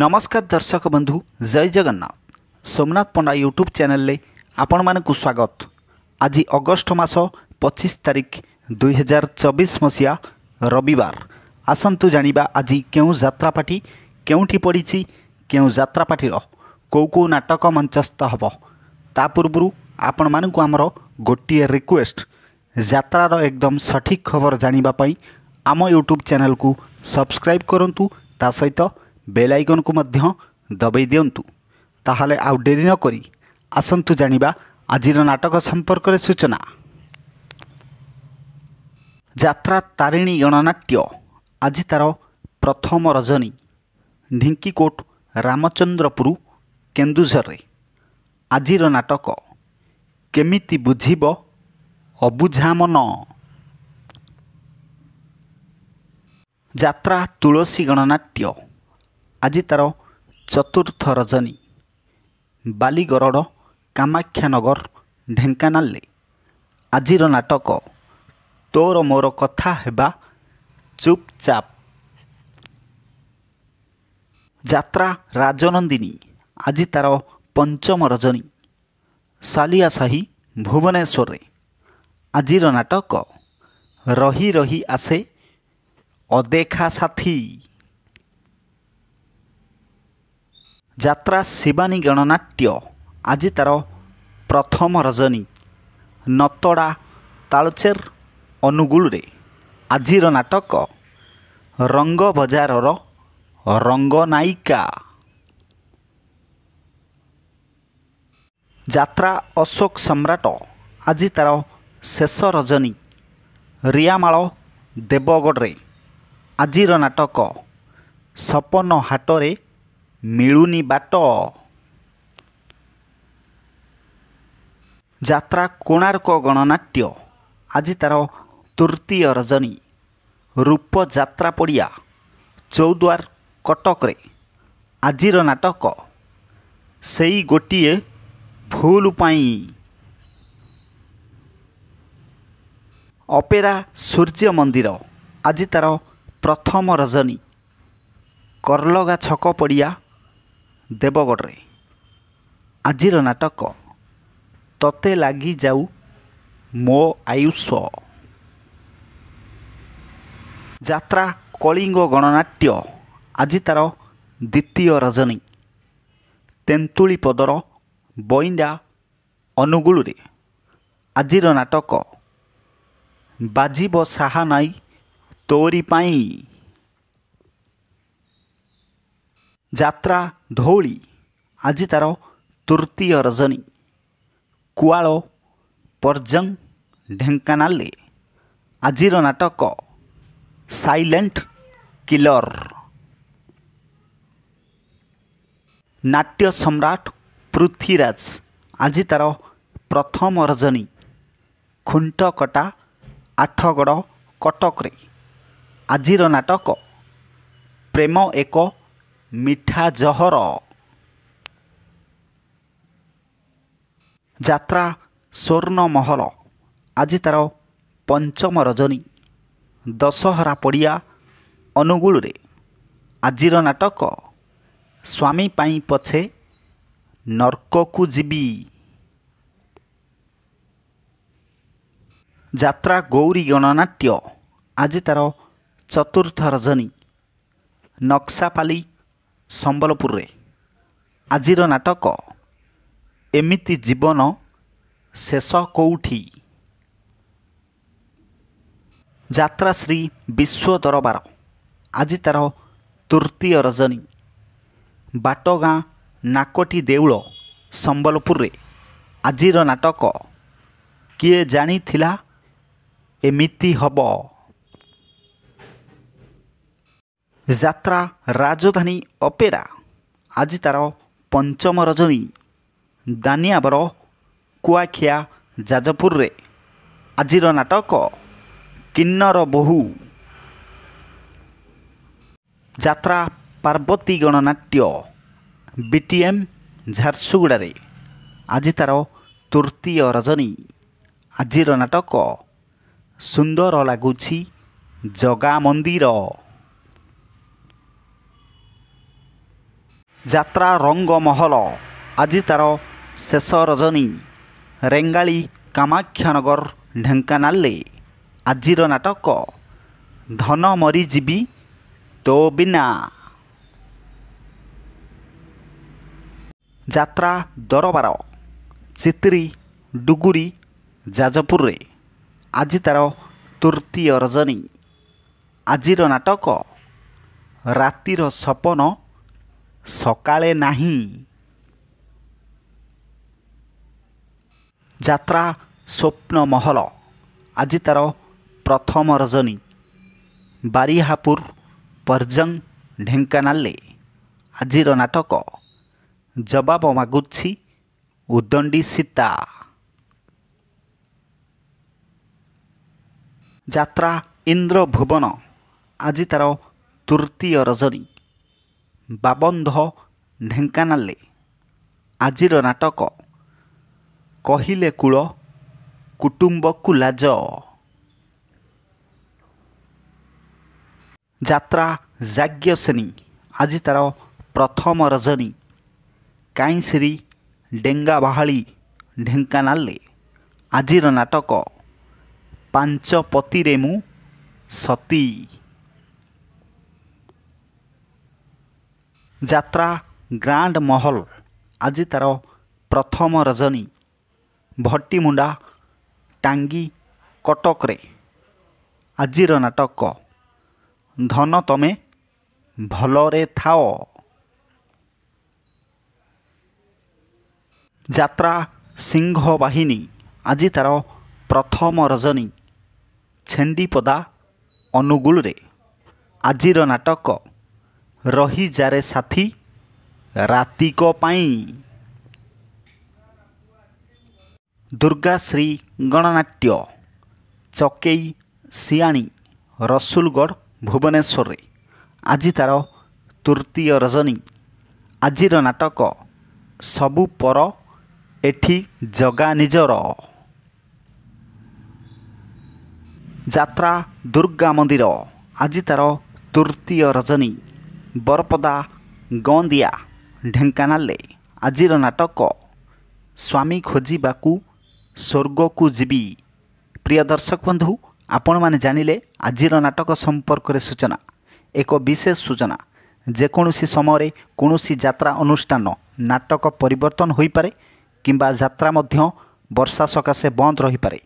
नमस्कार दर्शक बन्धु जय जगन्नाथ सोमनाथ पण्डा युट्युब आपन मानकु स्वागत आज अगस्ट मास पच्चिस तारिक दुई हजार चबिस मसहा रबिवार आसन्तु जाँदा आज केही जात्रा पार्टी केही पढि केटी र केटक मञ्चस्थ हे तापूर्व आपूर गोटे रिक्वेस्ट जात्रार एकदम सठिक खबर जाँदापि आम युट्युब च्यानेकु सब्सक्राइब कँस ବେଲ୍ ଆଇକନ୍କୁ ମଧ୍ୟ ଦବାଇ ଦିଅନ୍ତୁ ତାହେଲେ ଆଉ ଡେରି ନକରି ଆସନ୍ତୁ ଜାଣିବା ଆଜିର ନାଟକ ସମ୍ପର୍କରେ ସୂଚନା ଯାତ୍ରା ତାରିଣୀ ଗଣନାଟ୍ୟ ଆଜି ତା'ର ପ୍ରଥମ ରଜନୀ ଢିଙ୍କିକୋଟ ରାମଚନ୍ଦ୍ରପୁର କେନ୍ଦୁଝରରେ ଆଜିର ନାଟକ କେମିତି ବୁଝିବ ଅବୁଝା ମନ ଯାତ୍ରା ତୁଳସୀ ଗଣନାଟ୍ୟ ଆଜି ତା'ର ଚତୁର୍ଥ ରଜନୀ ବାଲିଗରଡ଼ କାମାକ୍ଷାନଗର ଢେଙ୍କାନାଲରେ ଆଜିର ନାଟକ ତୋର ମୋର କଥା ହେବା ଚୁପଚାପ ଯାତ୍ରା ରାଜନନ୍ଦିନୀ ଆଜି ତା'ର ପଞ୍ଚମ ରଜନୀ ସାଲିଆ ସାହି ଭୁବନେଶ୍ୱରରେ ଆଜିର ନାଟକ ରହି ରହି ଆସେ ଅଦେଖା ସାଥୀ ଯାତ୍ରା ଶିବାନୀ ଗଣନାଟ୍ୟ ଆଜି ତା'ର ପ୍ରଥମ ରଜନୀ ନତଡ଼ା ତାଳଚେର ଅନୁଗୁଳରେ ଆଜିର ନାଟକ ରଙ୍ଗ ବଜାରର ରଙ୍ଗ ନାୟିକା ଯାତ୍ରା ଅଶୋକ ସମ୍ରାଟ ଆଜି ତା'ର ଶେଷ ରଜନୀ ରିୟାମାଳ ଦେବଗଡ଼ରେ ଆଜିର ନାଟକ ସପନ ହାଟରେ ମିଳୁନି ବାଟ ଯାତ୍ରା କୋଣାର୍କ ଗଣନାଟ୍ୟ ଆଜି ତା'ର ତୃତୀୟ ରଜନୀ ରୂପ ଯାତ୍ରା ପଡ଼ିଆ ଚୌଦ୍ୱାର କଟକରେ ଆଜିର ନାଟକ ସେଇ ଗୋଟିଏ ଭୁଲ ପାଇଁ ଅପେରା ସୂର୍ଯ୍ୟ ମନ୍ଦିର ଆଜି ତା'ର ପ୍ରଥମ ରଜନୀ କର୍ଲଗା ଛକ ପଡ଼ିଆ ଦେବଗଡ଼ରେ ଆଜିର ନାଟକ ତତେ ଲାଗିଯାଉ ମୋ ଆୟୁଷ ଯାତ୍ରା କଳିଙ୍ଗ ଗଣନାଟ୍ୟ ଆଜି ତା'ର ଦ୍ୱିତୀୟ ରଜନୀ ତେନ୍ତୁଳି ପଦର ବଇଣ୍ଡା ଅନୁଗୁଳରେ ଆଜିର ନାଟକ ବାଜିବ ସାହା ନାଇ ତୋରି ପାଇଁ ଯାତ୍ରା ଧଉଳି ଆଜି ତା'ର ତୃତୀୟ ରଜନୀ କୁଆଳ ପର୍ଜଂ ଢେଙ୍କାନାଲେ ଆଜିର ନାଟକ ସାଇଲେଣ୍ଟ କିଲର ନାଟ୍ୟ ସମ୍ରାଟ ପୃଥ୍ୱୀରାଜ ଆଜି ତା'ର ପ୍ରଥମ ରଜନୀ ଖୁଣ୍ଟକଟା ଆଠଗଡ଼ କଟକରେ ଆଜିର ନାଟକ ପ୍ରେମ ଏକ ମିଠା ଜହର ଯାତ୍ରା ସ୍ୱର୍ଣ୍ଣ ମହଲ ଆଜି ତା'ର ପଞ୍ଚମ ରଜନୀ ଦଶହରା ପଡ଼ିଆ ଅନୁଗୁଳରେ ଆଜିର ନାଟକ ସ୍ୱାମୀ ପାଇଁ ପଛେ ନର୍କକୁ ଯିବି ଯାତ୍ରା ଗୌରୀ ଗଣନାଟ୍ୟ ଆଜି ତା'ର ଚତୁର୍ଥ ରଜନୀ ନକ୍ସାପାଲି ସମ୍ବଲପୁରରେ ଆଜିର ନାଟକ ଏମିତି ଜୀବନ ଶେଷ କେଉଁଠି ଯାତ୍ରା ଶ୍ରୀ ବିଶ୍ୱ ଦରବାର ଆଜି ତା'ର ତୃତୀୟ ରଜନୀ ବାଟଗାଁ ନାକଟି ଦେଉଳ ସମ୍ବଲପୁରରେ ଆଜିର ନାଟକ କିଏ ଜାଣିଥିଲା ଏମିତି ହେବ ଯାତ୍ରା ରାଜଧାନୀ ଅପେରା ଆଜି ତା'ର ପଞ୍ଚମ ରଜନୀ ଦାନିଆବର କୁଆଖିଆ ଯାଜପୁରରେ ଆଜିର ନାଟକ କିନ୍ନର ବୋହୁ ଯାତ୍ରା ପାର୍ବତୀ ଗଣନାଟ୍ୟ ଏମ୍ ଝାରସୁଗୁଡ଼ାରେ ଆଜି ତା'ର ତୃତୀୟ ରଜନୀ ଆଜିର ନାଟକ ସୁନ୍ଦର ଲାଗୁଛି ଜଗା ମନ୍ଦିର ଯାତ୍ରା ରଙ୍ଗମହଲ ଆଜି ତା'ର ଶେଷ ରଜନୀ ରେଙ୍ଗାଳି କାମାକ୍ଷାନଗର ଢେଙ୍କାନାଲରେ ଆଜିର ନାଟକ ଧନ ମରିଯିବି ତୋ ବିନା ଯାତ୍ରା ଦରବାର ଚିତ୍ରି ଡୁଗୁରୀ ଯାଜପୁରରେ ଆଜି ତା'ର ତୃତୀୟ ରଜନୀ ଆଜିର ନାଟକ ରାତିର ସପନ ସକାଳେ ନାହିଁ ଯାତ୍ରା ସ୍ୱପ୍ନ ମହଲ ଆଜି ତା'ର ପ୍ରଥମ ରଜନୀ ବାରିହାପୁର ପର୍ଜଂ ଢେଙ୍କାନାଲେ ଆଜିର ନାଟକ ଜବାବ ମାଗୁଛି ଉଦଣ୍ଡି ସୀତା ଯାତ୍ରା ଇନ୍ଦ୍ରଭୁବନ ଆଜି ତା'ର ତୃତୀୟ ରଜନୀ ବାବନ୍ଧ ଢେଙ୍କାନାଲେ ଆଜିର ନାଟକ କହିଲେ କୁଳ କୁଟୁମ୍ବକୁ ଲାଜ ଯାତ୍ରା ଯାଜ୍ଞସେନୀ ଆଜି ତା'ର ପ୍ରଥମ ରଜନୀ କାଇଁ ଶ୍ରୀ ଡେଙ୍ଗା ବାହାଳି ଢେଙ୍କାନାଲେ ଆଜିର ନାଟକ ପାଞ୍ଚ ପତିରେ ମୁଁ ସତୀ ଯାତ୍ରା ଗ୍ରାଣ୍ଡ ମହଲ ଆଜି ତା'ର ପ୍ରଥମ ରଜନୀ ଭଟିମୁଣ୍ଡା ଟାଙ୍ଗି କଟକରେ ଆଜିର ନାଟକ ଧନ ତମେ ଭଲରେ ଥାଅ ଯାତ୍ରା ସିଂହ ବାହିନୀ ଆଜି ତା'ର ପ୍ରଥମ ରଜନୀ ଛେଣ୍ଡିପଦା ଅନୁଗୁଳରେ ଆଜିର ନାଟକ ରହିଯାରେ ସାଥି ରାତିକ ପାଇଁ ଦୁର୍ଗା ଶ୍ରୀ ଗଣନାଟ୍ୟ ଚକେଇ ସିଆଣି ରସୁଲଗଡ଼ ଭୁବନେଶ୍ୱରରେ ଆଜି ତାର ତୃତୀୟ ରଜନୀ ଆଜିର ନାଟକ ସବୁ ପର ଏଠି ଜଗା ନିଜର ଯାତ୍ରା ଦୁର୍ଗା ମନ୍ଦିର ଆଜି ତାର ତୃତୀୟ ରଜନୀ ବରପଦା ଗନ୍ଦିଆ ଢେଙ୍କାନାଲରେ ଆଜିର ନାଟକ ସ୍ୱାମୀ ଖୋଜିବାକୁ ସ୍ୱର୍ଗକୁ ଯିବି ପ୍ରିୟ ଦର୍ଶକ ବନ୍ଧୁ ଆପଣମାନେ ଜାଣିଲେ ଆଜିର ନାଟକ ସମ୍ପର୍କରେ ସୂଚନା ଏକ ବିଶେଷ ସୂଚନା ଯେକୌଣସି ସମୟରେ କୌଣସି ଯାତ୍ରା ଅନୁଷ୍ଠାନ ନାଟକ ପରିବର୍ତ୍ତନ ହୋଇପାରେ କିମ୍ବା ଯାତ୍ରା ମଧ୍ୟ ବର୍ଷା ସକାଶେ ବନ୍ଦ ରହିପାରେ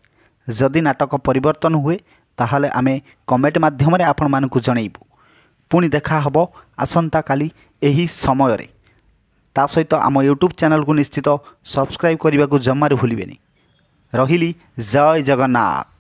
ଯଦି ନାଟକ ପରିବର୍ତ୍ତନ ହୁଏ ତାହେଲେ ଆମେ କମେଣ୍ଟ ମାଧ୍ୟମରେ ଆପଣମାନଙ୍କୁ ଜଣାଇବୁ ପୁଣି ଦେଖା ହେବ ଆସନ୍ତାକାଲି ଏହି ସମୟରେ ତା ସହିତ ଆମ ୟୁଟ୍ୟୁବ୍ ଚ୍ୟାନେଲକୁ ନିଶ୍ଚିତ ସବସ୍କ୍ରାଇବ୍ କରିବାକୁ ଜମାରୁ ଭୁଲିବେନି ରହିଲି ଜୟ ଜଗନ୍ନାଥ